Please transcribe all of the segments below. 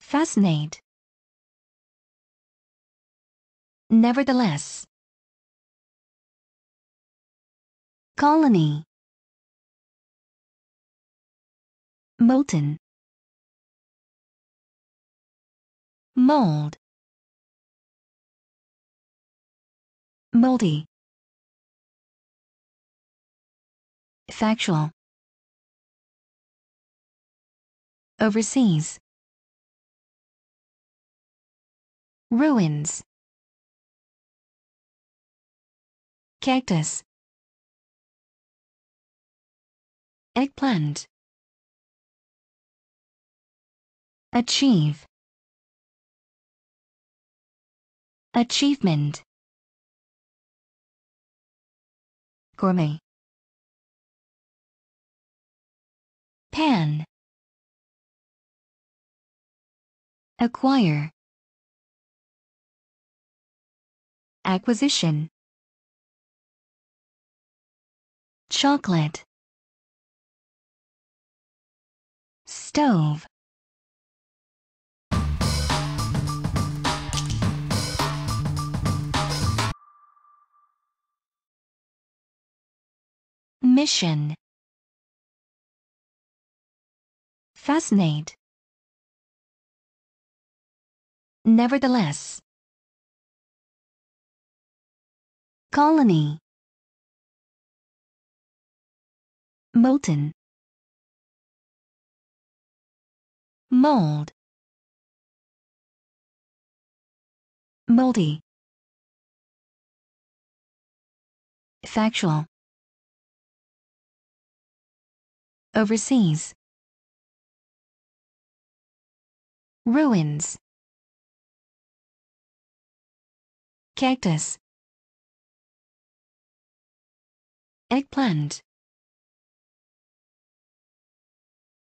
Fascinate Nevertheless Colony Molten Mold Moldy Factual overseas. Ruins Cactus Eggplant Achieve Achievement Gourmet Pan acquire acquisition chocolate stove mission fascinate nevertheless. Colony Molten Mold Moldy Factual Overseas Ruins Cactus Eggplant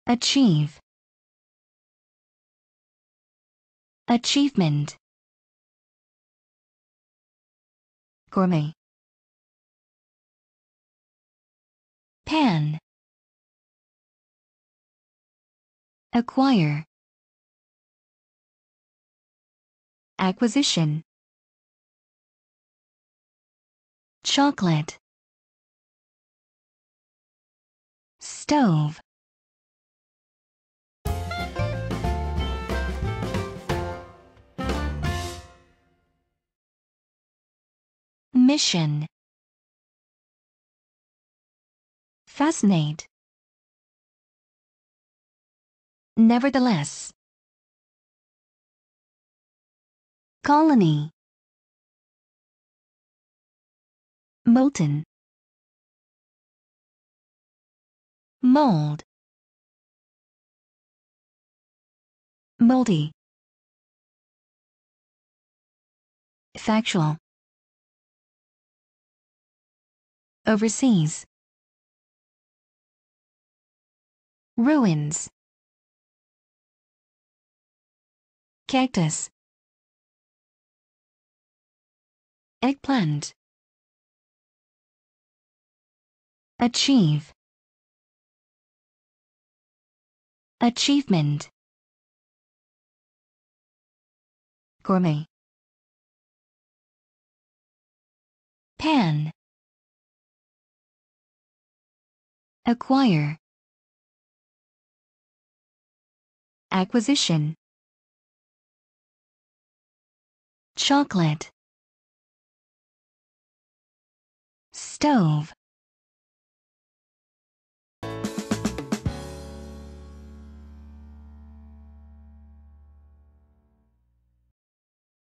Achieve Achievement Gourmet Pan Acquire Acquisition chocolate stove mission fascinate nevertheless colony molten mold moldy factual overseas ruins cactus eggplant Achieve. Achievement. Gourmet. Pan. Acquire. Acquisition. Chocolate. Stove.